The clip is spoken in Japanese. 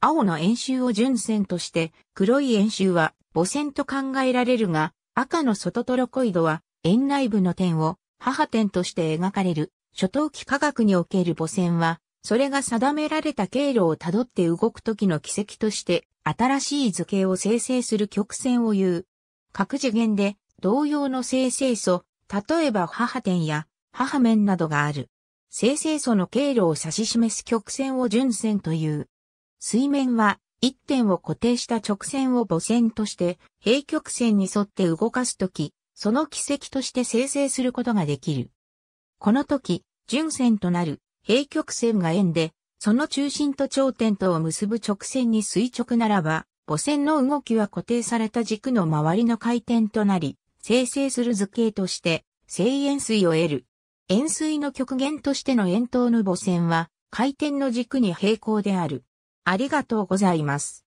青の円周を純線として、黒い円周は母線と考えられるが、赤の外トロコイドは円内部の点を母点として描かれる。初等期科学における母線は、それが定められた経路をたどって動く時の軌跡として、新しい図形を生成する曲線を言う。各次元で同様の生成素、例えば母点や母面などがある。生成素の経路を指し示す曲線を順線という。水面は一点を固定した直線を母線として平曲線に沿って動かすとき、その軌跡として生成することができる。このとき、順線となる平曲線が円で、その中心と頂点とを結ぶ直線に垂直ならば、母線の動きは固定された軸の周りの回転となり、生成する図形として、正円錐を得る。円錐の極限としての円筒の母線は、回転の軸に平行である。ありがとうございます。